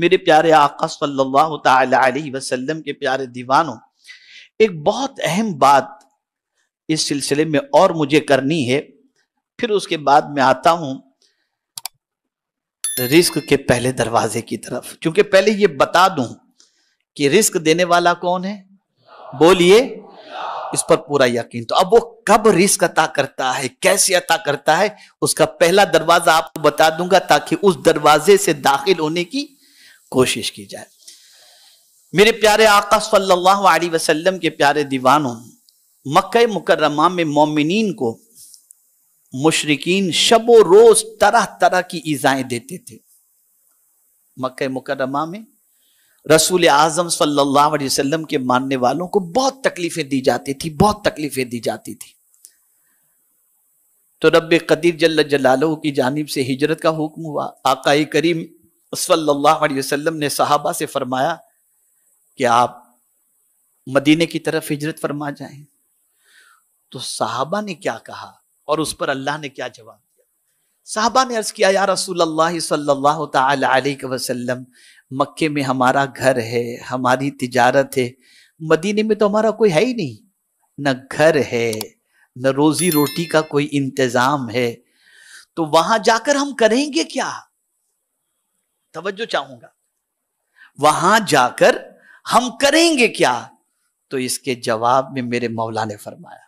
मेरे प्यारे आका सल्लल्लाहु अलैहि वसल्लम के प्यारे दीवानों एक बहुत अहम बात इस सिलसिले में और मुझे करनी है फिर उसके बाद मैं आता हूं रिस्क के पहले दरवाजे की तरफ क्योंकि पहले ये बता दूं कि रिस्क देने वाला कौन है बोलिए इस पर पूरा यकीन तो अब वो कब रिस्क अता करता है कैसे अता करता है उसका पहला दरवाजा आपको बता दूंगा ताकि उस दरवाजे से दाखिल होने की कोशिश की जाए मेरे प्यारे आका सल्लल्लाहु अलैहि वसल्लम के प्यारे दीवानों मक्के मुकर्रमा में मोमिन को मुशरकिन शबो रोज तरह तरह की ईजाएं देते थे मक्के मुकर्रमा में रसूल आजम सल्लल्लाहु अलैहि वसल्लम के मानने वालों को बहुत तकलीफें दी जाती थी बहुत तकलीफें दी जाती थी तो रब कदीर जल्ल जलालो की जानब से हिजरत का हुक्म हुआ आकाई करीम सल्लाम ने साहबा से फरमाया कि आप मदीने की तरफ हिजरत फरमा जाएं तो साहबा ने क्या कहा और उस पर अल्लाह ने क्या जवाब दिया साहबा ने अर्ज किया या रसूल सल्लाम मक्के में हमारा घर है हमारी तिजारत है मदीने में तो हमारा कोई है ही नहीं न घर है न रोजी रोटी का कोई इंतजाम है तो वहां जाकर हम करेंगे क्या तवज्जो चाहूंगा वहां जाकर हम करेंगे क्या तो इसके जवाब में मेरे मौला ने फरमाया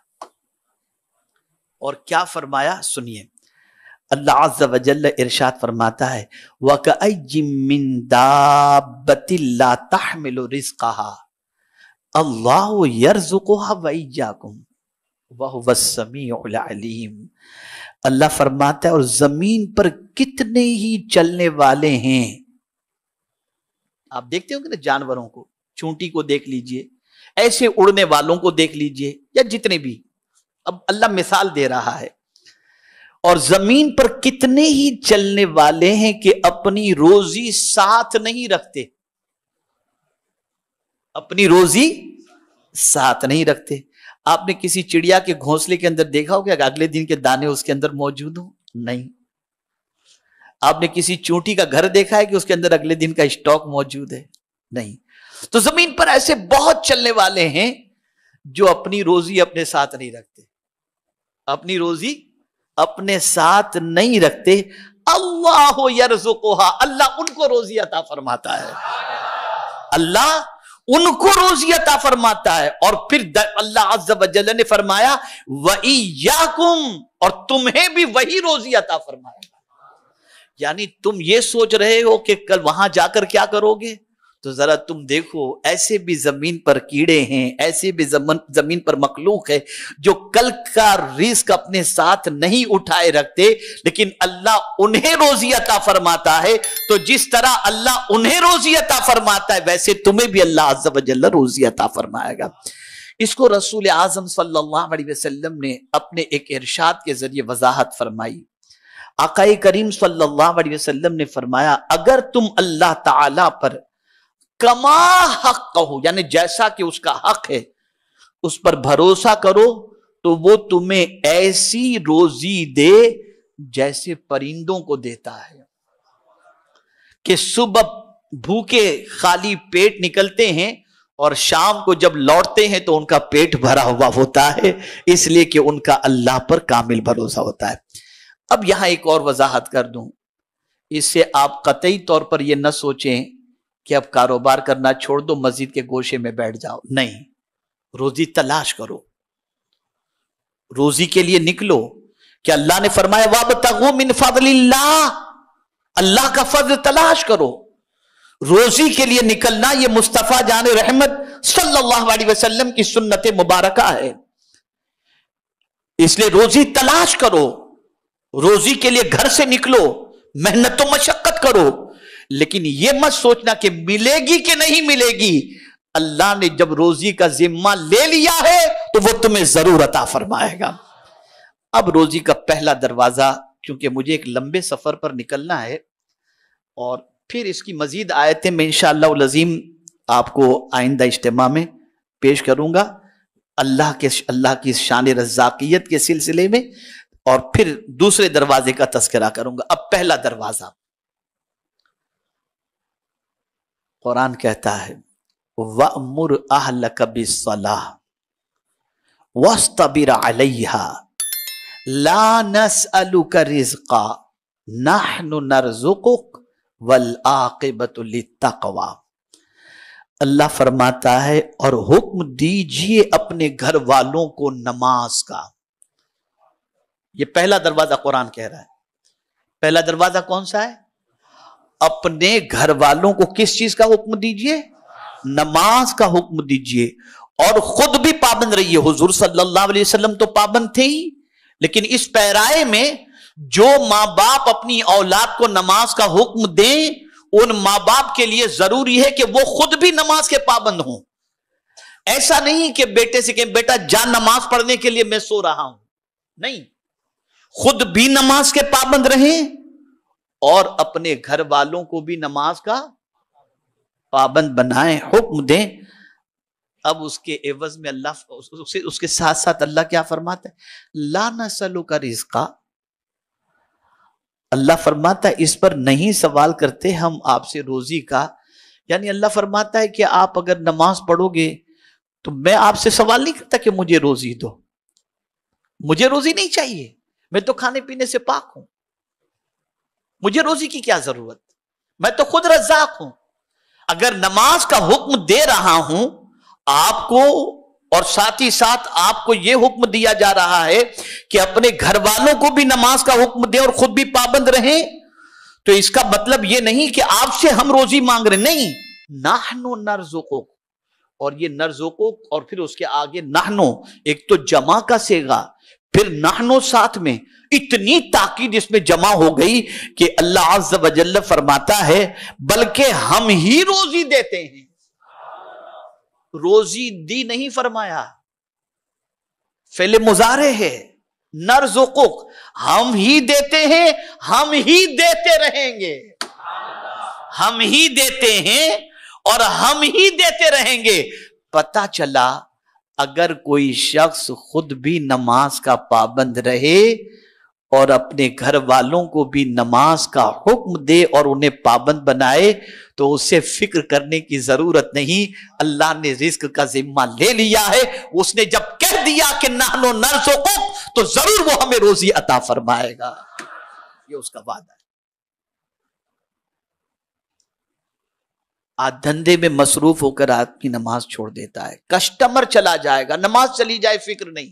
और क्या फरमाया सुनिए अल्लाह वजल इरशाद फरमाता है वकमिलो अल्लाह यरजुकोहा वही जाकुम वह वसमी अल्लाह फरमाता है और जमीन पर कितने ही चलने वाले हैं आप देखते होंगे ना जानवरों को चूंटी को देख लीजिए ऐसे उड़ने वालों को देख लीजिए या जितने भी अब अल्लाह मिसाल दे रहा है और जमीन पर कितने ही चलने वाले हैं कि अपनी रोजी साथ नहीं रखते अपनी रोजी साथ नहीं रखते आपने किसी चिड़िया के घोंसले के अंदर देखा हो कि अगले दिन के दाने उसके अंदर मौजूद हो नहीं आपने किसी चूंटी का घर देखा है कि उसके अंदर अगले दिन का स्टॉक मौजूद है नहीं तो जमीन पर ऐसे बहुत चलने वाले हैं जो अपनी रोजी अपने साथ नहीं रखते अपनी रोजी अपने साथ नहीं रखते अल्लाह यरजुकोहा अल्लाह उनको रोजी अता फरमाता है अल्लाह उनको रोजी अता फरमाता है और फिर अल्लाह अज्जल ने फरमाया वही याकुम और तुम्हें भी वही रोजी अता फरमाएगा यानी तुम ये सोच रहे हो कि कल वहां जाकर क्या करोगे तो जरा तुम देखो ऐसे भी जमीन पर कीड़े हैं ऐसे भी जमन, जमीन पर मखलूक है जो कल का रिस्क अपने साथ नहीं उठाए रखते लेकिन अल्लाह उन्हें रोजी अता फरमाता है तो जिस तरह अल्लाह उन्हें रोजी अता फरमाता है वैसे तुम्हें भी अल्लाह अजल रोजी अता फरमाएगा इसको रसूल आजम सल्लल्लाहु अलैहि वसल्लम ने अपने एक इरशाद के जरिए वजाहत फरमाई अकाई करीम सल्लल्लाहु अलैहि वसल्लम ने फरमाया अगर तुम अल्लाह ताला पर कमा हक कहो यानी जैसा कि उसका हक है उस पर भरोसा करो तो वो तुम्हें ऐसी रोजी दे जैसे परिंदों को देता है कि सुबह भूखे खाली पेट निकलते हैं और शाम को जब लौटते हैं तो उनका पेट भरा हुआ होता है इसलिए कि उनका अल्लाह पर कामिल भरोसा होता है अब यहां एक और वजाहत कर दूं इससे आप कतई तौर पर यह न सोचें कि अब कारोबार करना छोड़ दो मस्जिद के गोशे में बैठ जाओ नहीं रोजी तलाश करो रोजी के लिए निकलो कि अल्लाह ने फरमाया वाब तगो मिन अल्लाह का फजल तलाश करो रोजी के लिए निकलना यह मुस्तफ़ा जान रहमत सल्लल्लाहु अलैहि वसल्लम की सुन्नत मुबारक है इसलिए रोजी तलाश करो रोजी के लिए घर से निकलो मेहनत तो मशक्कत करो लेकिन यह मत सोचना कि मिलेगी कि नहीं मिलेगी अल्लाह ने जब रोजी का जिम्मा ले लिया है तो वो तुम्हें जरूर अता फरमाएगा अब रोजी का पहला दरवाजा क्योंकि मुझे एक लंबे सफर पर निकलना है और फिर इसकी मजीद आयतें मैं इन लजीम आपको आइंदा इज्तम में पेश करूंगा अल्लाह के अल्लाह की शान रजाकियत के सिलसिले में और फिर दूसरे दरवाजे का तस्करा करूंगा अब पहला दरवाजा कुरान कहता है व मुर आहल कबी सलाह वस्तबिर अलैहा ला नसअलुक रिज़्क़ा नहनु नरज़ुकुक वल आक़िबतु लित्तक़वा अल्लाह फरमाता है और हुक्म दीजिए अपने घर वालों को नमाज का ये पहला दरवाजा कुरान कह रहा है पहला दरवाजा कौन सा है अपने घर वालों को किस चीज का हुक्म दीजिए नमाज का हुक्म दीजिए और खुद भी पाबंद रहिए हुजूर सल्लल्लाहु अलैहि वसल्लम तो पाबंद थे ही लेकिन इस पैराए में जो माँ बाप अपनी औलाद को नमाज का हुक्म दें उन माँ बाप के लिए जरूरी है कि वो खुद भी नमाज के पाबंद हों ऐसा नहीं कि बेटे से कहें बेटा जा नमाज पढ़ने के लिए मैं सो रहा हूं नहीं खुद भी नमाज के पाबंद रहें और अपने घर वालों को भी नमाज का पाबंद बनाए हुक्म दें अब उसके एवज में अल्लाह उसके, उसके साथ साथ अल्लाह क्या फरमाता है ला सलो का रिजका अल्लाह फरमाता है इस पर नहीं सवाल करते हम आपसे रोजी का यानी अल्लाह फरमाता है कि आप अगर नमाज पढ़ोगे तो मैं आपसे सवाल नहीं करता कि मुझे रोजी दो मुझे रोजी नहीं चाहिए मैं तो खाने पीने से पाक हूं मुझे रोजी की क्या जरूरत मैं तो खुद रजाक हूं अगर नमाज का हुक्म दे रहा हूं आपको और साथ ही साथ आपको यह हुक्म दिया जा रहा है कि अपने घर वालों को भी नमाज का हुक्म दे और खुद भी पाबंद रहे तो इसका मतलब यह नहीं कि आपसे हम रोजी मांग रहे नहीं नाहनो को और ये नरजुको और फिर उसके आगे नाहनो एक तो जमा का सेगा फिर नाहनो साथ में इतनी ताकीद इसमें जमा हो गई कि अल्लाह अजल फरमाता है बल्कि हम ही रोजी देते हैं रोजी दी नहीं फरमाया फेले मुजारे है नरजुकुक हम ही देते हैं हम ही देते रहेंगे हम ही देते हैं और हम ही देते रहेंगे पता चला अगर कोई शख्स खुद भी नमाज का पाबंद रहे और अपने घर वालों को भी नमाज का हुक्म दे और उन्हें पाबंद बनाए तो उसे फिक्र करने की जरूरत नहीं अल्लाह ने रिस्क का जिम्मा ले लिया है उसने जब कह दिया कि नहनो नरसों को तो जरूर वो हमें रोजी अता फरमाएगा ये उसका वादा है आज धंधे में मसरूफ होकर आदमी नमाज छोड़ देता है कस्टमर चला जाएगा नमाज चली जाए फिक्र नहीं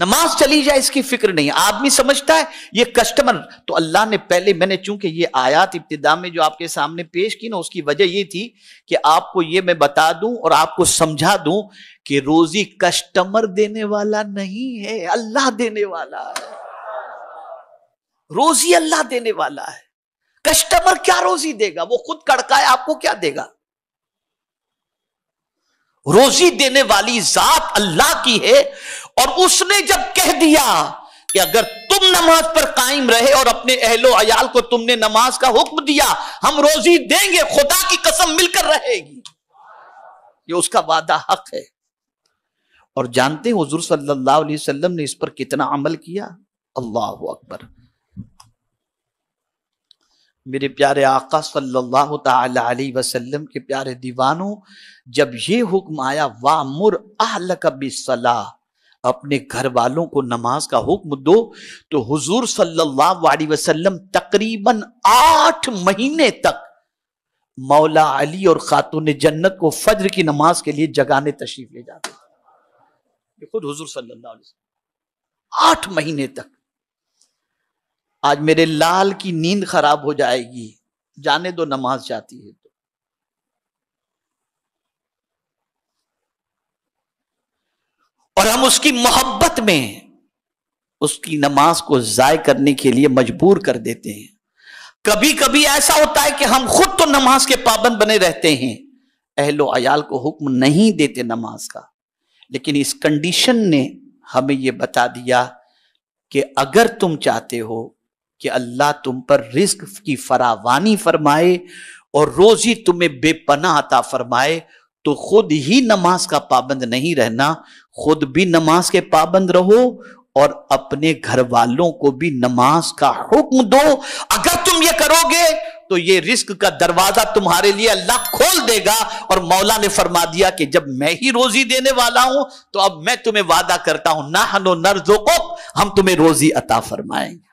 नमाज चली जाए इसकी फिक्र नहीं आदमी समझता है ये कस्टमर तो अल्लाह ने पहले मैंने चूंकि ये आयात इब्तदा में जो आपके सामने पेश की ना उसकी वजह ये थी कि आपको ये मैं बता दूं और आपको समझा दूं कि रोजी कस्टमर देने वाला नहीं है अल्लाह देने वाला है रोजी अल्लाह देने वाला है कस्टमर क्या रोजी देगा वो खुद कड़काए आपको क्या देगा रोजी देने वाली जात अल्लाह की है और उसने जब कह दिया कि अगर तुम नमाज पर कायम रहे और अपने अहलो अयाल को तुमने नमाज का हुक्म दिया हम रोजी देंगे खुदा की कसम मिलकर रहेगी ये उसका वादा हक है और जानते हैं हजूर सल्लल्लाहु अलैहि वसल्लम ने इस पर कितना अमल किया अल्लाह अकबर मेरे प्यारे आका सल्लल्लाहु अलैहि वसल्लम के प्यारे दीवानों जब ये हुक्म आया वामुर आहल कबी सलाह अपने घर वालों को नमाज का हुक्म दो तो हुजूर सल्लल्लाहु अलैहि वसल्लम तकरीबन आठ महीने तक मौला अली और खातून जन्नत को फज्र की नमाज के लिए जगाने तशरीफ ले जाते खुद हुजूर सल्लल्लाहु अलैहि वसल्लम आठ महीने तक आज मेरे लाल की नींद खराब हो जाएगी जाने दो नमाज जाती है तो और हम उसकी मोहब्बत में उसकी नमाज को जाय करने के लिए मजबूर कर देते हैं कभी कभी ऐसा होता है कि हम खुद तो नमाज के पाबंद बने रहते हैं अहलो अयाल को हुक्म नहीं देते नमाज का लेकिन इस कंडीशन ने हमें यह बता दिया कि अगर तुम चाहते हो कि अल्लाह तुम पर रिस्क की फरावानी फरमाए और रोजी तुम्हें बेपना अता फरमाए तो खुद ही नमाज का पाबंद नहीं रहना खुद भी नमाज के पाबंद रहो और अपने घर वालों को भी नमाज का हुक्म दो अगर तुम ये करोगे तो ये रिस्क का दरवाजा तुम्हारे लिए अल्लाह खोल देगा और मौला ने फरमा दिया कि जब मैं ही रोजी देने वाला हूं तो अब मैं तुम्हें वादा करता हूं ना हनो नर्जो हम तुम्हें रोजी अता फरमाएंगे